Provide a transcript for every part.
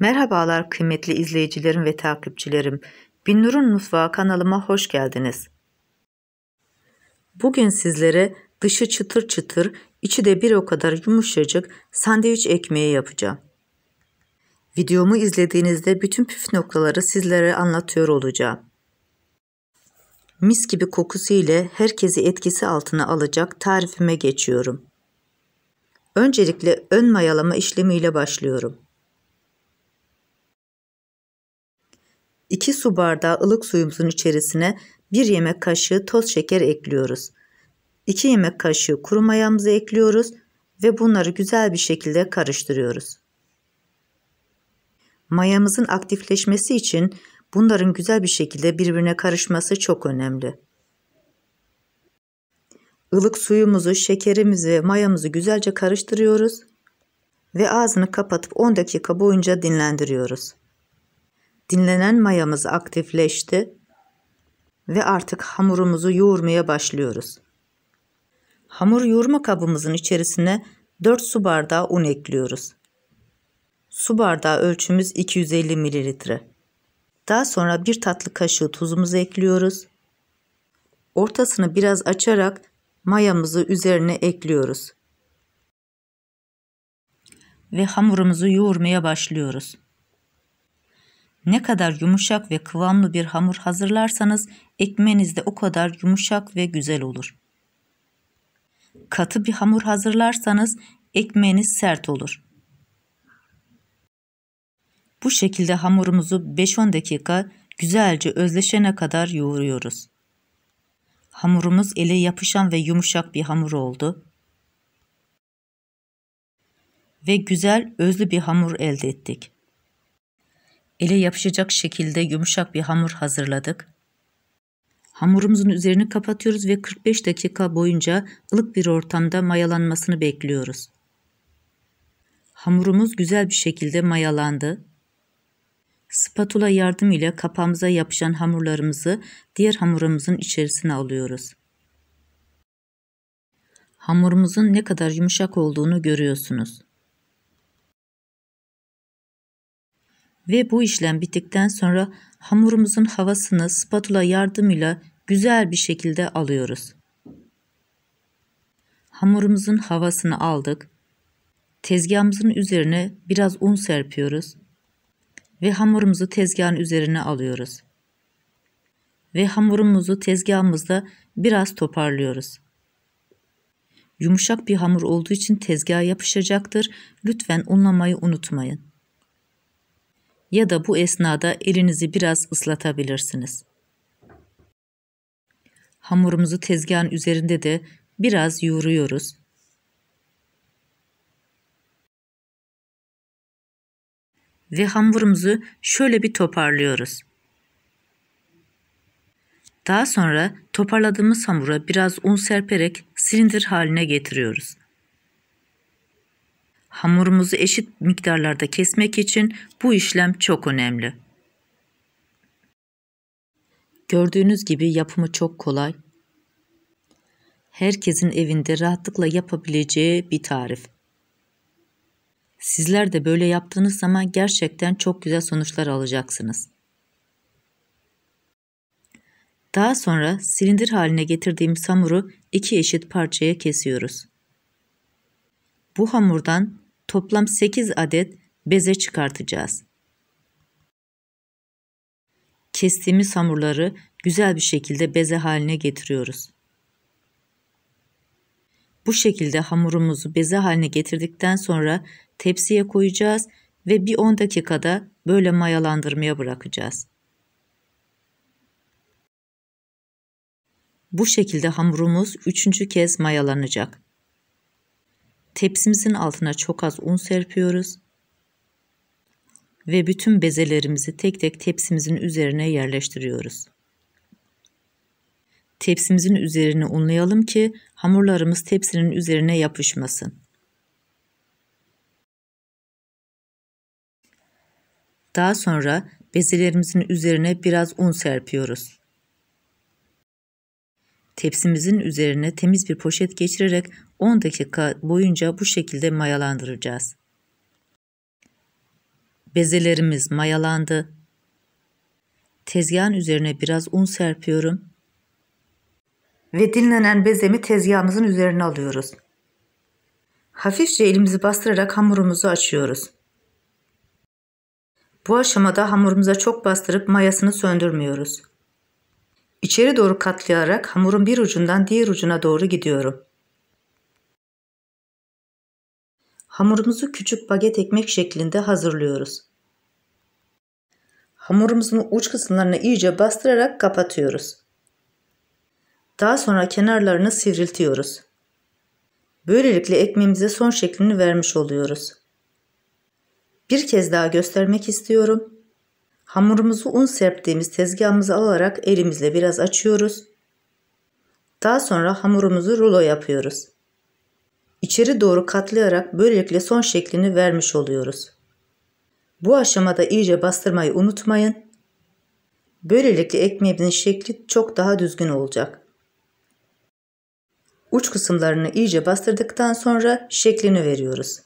Merhabalar kıymetli izleyicilerim ve takipçilerim. Binnur'un Mutfağı kanalıma hoş geldiniz. Bugün sizlere dışı çıtır çıtır, içi de bir o kadar yumuşacık sandviç ekmeği yapacağım. Videomu izlediğinizde bütün püf noktaları sizlere anlatıyor olacağım. Mis gibi kokusu ile herkesi etkisi altına alacak tarifime geçiyorum. Öncelikle ön mayalama işlemiyle başlıyorum. 2 su bardağı ılık suyumuzun içerisine 1 yemek kaşığı toz şeker ekliyoruz. 2 yemek kaşığı kuru mayamızı ekliyoruz ve bunları güzel bir şekilde karıştırıyoruz. Mayamızın aktifleşmesi için bunların güzel bir şekilde birbirine karışması çok önemli. Ilık suyumuzu, şekerimizi ve mayamızı güzelce karıştırıyoruz ve ağzını kapatıp 10 dakika boyunca dinlendiriyoruz. Dinlenen mayamız aktifleşti ve artık hamurumuzu yoğurmaya başlıyoruz. Hamur yoğurma kabımızın içerisine 4 su bardağı un ekliyoruz. Su bardağı ölçümüz 250 mililitre. Daha sonra bir tatlı kaşığı tuzumuzu ekliyoruz. Ortasını biraz açarak mayamızı üzerine ekliyoruz. Ve hamurumuzu yoğurmaya başlıyoruz. Ne kadar yumuşak ve kıvamlı bir hamur hazırlarsanız ekmeğiniz de o kadar yumuşak ve güzel olur. Katı bir hamur hazırlarsanız ekmeğiniz sert olur. Bu şekilde hamurumuzu 5-10 dakika güzelce özleşene kadar yoğuruyoruz. Hamurumuz ele yapışan ve yumuşak bir hamur oldu. Ve güzel özlü bir hamur elde ettik ele yapışacak şekilde yumuşak bir hamur hazırladık. Hamurumuzun üzerini kapatıyoruz ve 45 dakika boyunca ılık bir ortamda mayalanmasını bekliyoruz. Hamurumuz güzel bir şekilde mayalandı. Spatula yardımıyla kapağımıza yapışan hamurlarımızı diğer hamurumuzun içerisine alıyoruz. Hamurumuzun ne kadar yumuşak olduğunu görüyorsunuz. ve bu işlem bittikten sonra hamurumuzun havasını spatula yardımıyla güzel bir şekilde alıyoruz. Hamurumuzun havasını aldık. Tezgahımızın üzerine biraz un serpiyoruz ve hamurumuzu tezgahın üzerine alıyoruz. Ve hamurumuzu tezgahımızda biraz toparlıyoruz. Yumuşak bir hamur olduğu için tezgaha yapışacaktır. Lütfen unlamayı unutmayın ya da bu esnada elinizi biraz ıslatabilirsiniz. Hamurumuzu tezgahın üzerinde de biraz yoğuruyoruz. Ve hamurumuzu şöyle bir toparlıyoruz. Daha sonra toparladığımız hamura biraz un serperek silindir haline getiriyoruz hamurumuzu eşit miktarlarda kesmek için bu işlem çok önemli. Gördüğünüz gibi yapımı çok kolay. Herkesin evinde rahatlıkla yapabileceği bir tarif. Sizler de böyle yaptığınız zaman gerçekten çok güzel sonuçlar alacaksınız. Daha sonra silindir haline getirdiğim samuru iki eşit parçaya kesiyoruz. Bu hamurdan toplam 8 adet beze çıkartacağız. Kestiğimiz hamurları güzel bir şekilde beze haline getiriyoruz. Bu şekilde hamurumuzu beze haline getirdikten sonra tepsiye koyacağız ve bir 10 dakikada böyle mayalandırmaya bırakacağız. Bu şekilde hamurumuz üçüncü kez mayalanacak. Tepsimizin altına çok az un serpiyoruz ve bütün bezelerimizi tek tek tepsimizin üzerine yerleştiriyoruz. Tepsimizin üzerine unlayalım ki hamurlarımız tepsinin üzerine yapışmasın. Daha sonra bezelerimizin üzerine biraz un serpiyoruz. Tepsimizin üzerine temiz bir poşet geçirerek 10 dakika boyunca bu şekilde mayalandıracağız. Bezelerimiz mayalandı. Tezgahın üzerine biraz un serpiyorum. Ve dinlenen bezemi tezgahımızın üzerine alıyoruz. Hafifçe elimizi bastırarak hamurumuzu açıyoruz. Bu aşamada hamurumuza çok bastırıp mayasını söndürmüyoruz. İçeri doğru katlayarak hamurun bir ucundan diğer ucuna doğru gidiyorum. Hamurumuzu küçük baget ekmek şeklinde hazırlıyoruz. Hamurumuzun uç kısımlarını iyice bastırarak kapatıyoruz. Daha sonra kenarlarını sivriltiyoruz. Böylelikle ekmeğimize son şeklini vermiş oluyoruz. Bir kez daha göstermek istiyorum. Hamurumuzu un serptiğimiz tezgahımıza alarak elimizle biraz açıyoruz. Daha sonra hamurumuzu rulo yapıyoruz. İçeri doğru katlayarak böylelikle son şeklini vermiş oluyoruz. Bu aşamada iyice bastırmayı unutmayın. Böylelikle ekmeğimizin şekli çok daha düzgün olacak. Uç kısımlarını iyice bastırdıktan sonra şeklini veriyoruz.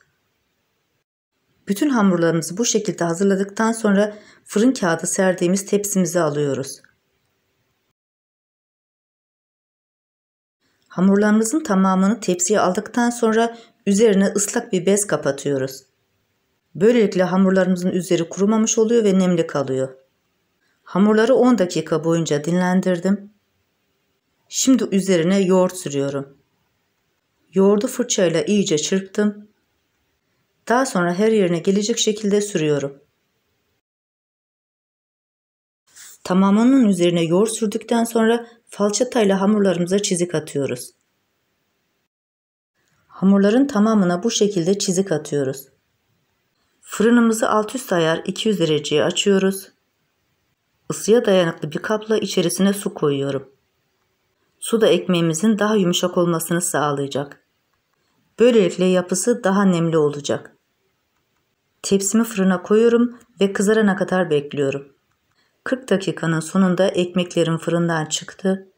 Bütün hamurlarımızı bu şekilde hazırladıktan sonra fırın kağıdı serdiğimiz tepsimize alıyoruz. Hamurlarımızın tamamını tepsiye aldıktan sonra üzerine ıslak bir bez kapatıyoruz. Böylelikle hamurlarımızın üzeri kurumamış oluyor ve nemli kalıyor. Hamurları 10 dakika boyunca dinlendirdim. Şimdi üzerine yoğurt sürüyorum. Yoğurdu fırçayla iyice çırptım daha sonra her yerine gelecek şekilde sürüyorum. Tamamının üzerine yoğur sürdükten sonra falçatayla hamurlarımıza çizik atıyoruz. Hamurların tamamına bu şekilde çizik atıyoruz. Fırınımızı alt üst ayar 200 dereceye açıyoruz. Isıya dayanıklı bir kapla içerisine su koyuyorum. Su da ekmeğimizin daha yumuşak olmasını sağlayacak. Böylelikle yapısı daha nemli olacak. Tepsimi fırına koyuyorum ve kızarana kadar bekliyorum. 40 dakikanın sonunda ekmeklerim fırından çıktı.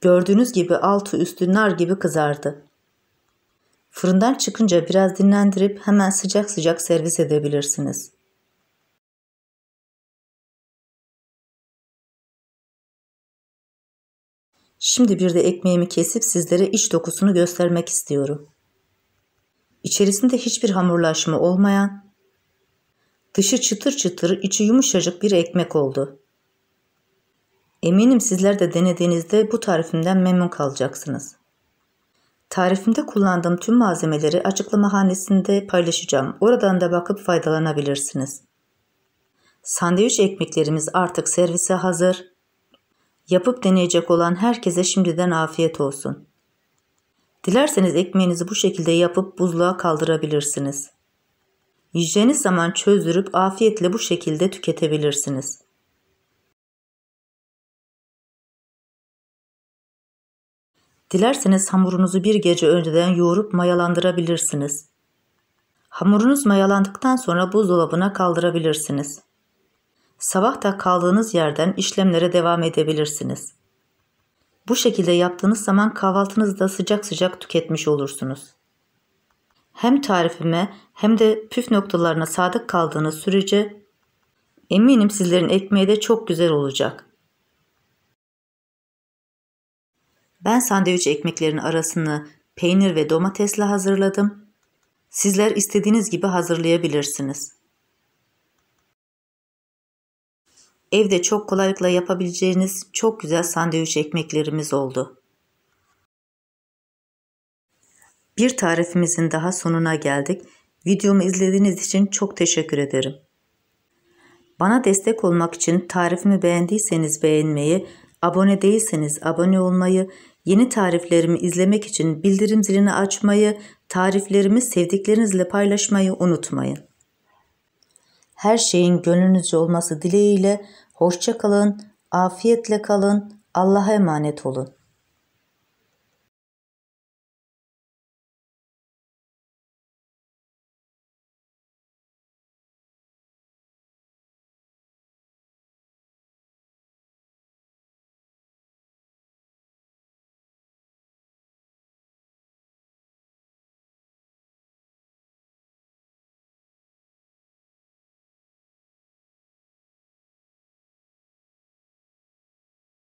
Gördüğünüz gibi altı üstü nar gibi kızardı. Fırından çıkınca biraz dinlendirip hemen sıcak sıcak servis edebilirsiniz. Şimdi bir de ekmeğimi kesip sizlere iç dokusunu göstermek istiyorum. İçerisinde hiçbir hamurlaşma olmayan Dışı çıtır çıtır, içi yumuşacık bir ekmek oldu. Eminim sizler de denediğinizde bu tarifimden memnun kalacaksınız. Tarifimde kullandığım tüm malzemeleri açıklama hanesinde paylaşacağım. Oradan da bakıp faydalanabilirsiniz. Sandviç ekmeklerimiz artık servise hazır. Yapıp deneyecek olan herkese şimdiden afiyet olsun. Dilerseniz ekmeğinizi bu şekilde yapıp buzluğa kaldırabilirsiniz. Yiyeceğiniz zaman çözdürüp afiyetle bu şekilde tüketebilirsiniz. Dilerseniz hamurunuzu bir gece önceden yoğurup mayalandırabilirsiniz. Hamurunuz mayalandıktan sonra buzdolabına kaldırabilirsiniz. Sabah da kaldığınız yerden işlemlere devam edebilirsiniz. Bu şekilde yaptığınız zaman kahvaltınızı da sıcak sıcak tüketmiş olursunuz hem tarifime hem de püf noktalarına sadık kaldığınız sürece eminim sizlerin ekmeği de çok güzel olacak. Ben sandviç ekmeklerinin arasını peynir ve domatesle hazırladım. Sizler istediğiniz gibi hazırlayabilirsiniz. Evde çok kolaylıkla yapabileceğiniz çok güzel sandviç ekmeklerimiz oldu. Bir tarifimizin daha sonuna geldik. Videomu izlediğiniz için çok teşekkür ederim. Bana destek olmak için tarifimi beğendiyseniz beğenmeyi, abone değilseniz abone olmayı, yeni tariflerimi izlemek için bildirim zilini açmayı, tariflerimi sevdiklerinizle paylaşmayı unutmayın. Her şeyin gönlünüzce olması dileğiyle hoşça kalın, afiyetle kalın, Allah'a emanet olun.